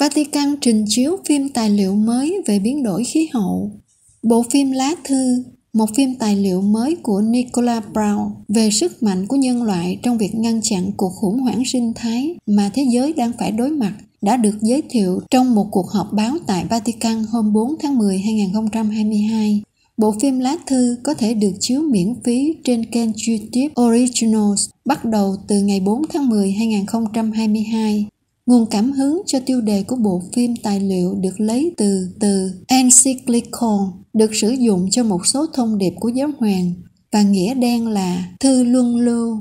Vatican trình chiếu phim tài liệu mới về biến đổi khí hậu. Bộ phim Lá Thư, một phim tài liệu mới của Nicola Brown về sức mạnh của nhân loại trong việc ngăn chặn cuộc khủng hoảng sinh thái mà thế giới đang phải đối mặt, đã được giới thiệu trong một cuộc họp báo tại Vatican hôm 4 tháng 10 2022. Bộ phim Lá Thư có thể được chiếu miễn phí trên kênh YouTube Originals bắt đầu từ ngày 4 tháng 10 2022 Nguồn cảm hứng cho tiêu đề của bộ phim tài liệu được lấy từ từ encyclical, được sử dụng cho một số thông điệp của giáo hoàng và nghĩa đen là thư luân lưu.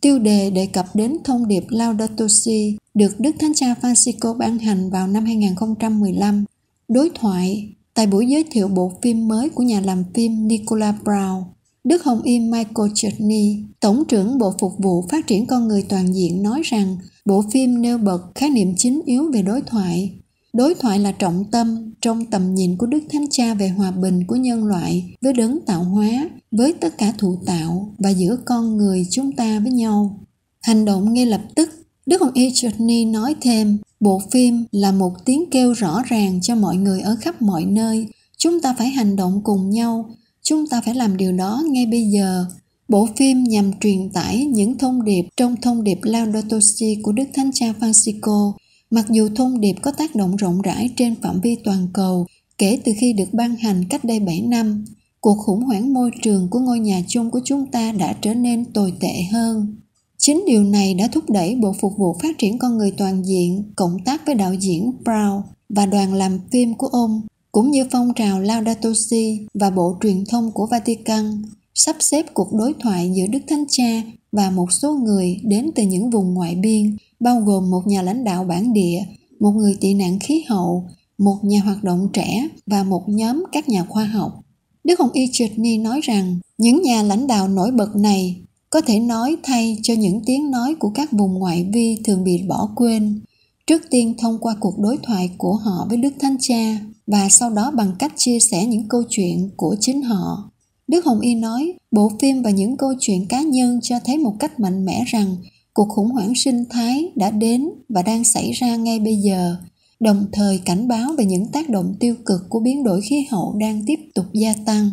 Tiêu đề đề cập đến thông điệp Laudato Si được Đức Thánh Cha Francisco ban hành vào năm 2015. Đối thoại tại buổi giới thiệu bộ phim mới của nhà làm phim Nicola Brown Đức Hồng Y Michael Chutney, Tổng trưởng Bộ Phục vụ Phát triển Con Người Toàn diện nói rằng bộ phim nêu bật khái niệm chính yếu về đối thoại. Đối thoại là trọng tâm trong tầm nhìn của Đức Thánh Cha về hòa bình của nhân loại với đấng tạo hóa, với tất cả thụ tạo và giữa con người chúng ta với nhau. Hành động ngay lập tức, Đức Hồng Y Chutney nói thêm, bộ phim là một tiếng kêu rõ ràng cho mọi người ở khắp mọi nơi. Chúng ta phải hành động cùng nhau, chúng ta phải làm điều đó ngay bây giờ Bộ phim nhằm truyền tải những thông điệp trong thông điệp Laudato Si của Đức Thánh Cha Francisco. Mặc dù thông điệp có tác động rộng rãi trên phạm vi toàn cầu kể từ khi được ban hành cách đây 7 năm, cuộc khủng hoảng môi trường của ngôi nhà chung của chúng ta đã trở nên tồi tệ hơn. Chính điều này đã thúc đẩy Bộ Phục vụ Phát triển Con Người Toàn diện cộng tác với đạo diễn Brown và đoàn làm phim của ông cũng như phong trào Laudato Si và Bộ Truyền thông của Vatican sắp xếp cuộc đối thoại giữa Đức Thánh Cha và một số người đến từ những vùng ngoại biên, bao gồm một nhà lãnh đạo bản địa, một người tị nạn khí hậu, một nhà hoạt động trẻ và một nhóm các nhà khoa học. Đức Hồng Y Chutney nói rằng những nhà lãnh đạo nổi bật này có thể nói thay cho những tiếng nói của các vùng ngoại vi thường bị bỏ quên trước tiên thông qua cuộc đối thoại của họ với Đức Thánh Cha và sau đó bằng cách chia sẻ những câu chuyện của chính họ. Đức Hồng Y nói, bộ phim và những câu chuyện cá nhân cho thấy một cách mạnh mẽ rằng cuộc khủng hoảng sinh thái đã đến và đang xảy ra ngay bây giờ, đồng thời cảnh báo về những tác động tiêu cực của biến đổi khí hậu đang tiếp tục gia tăng.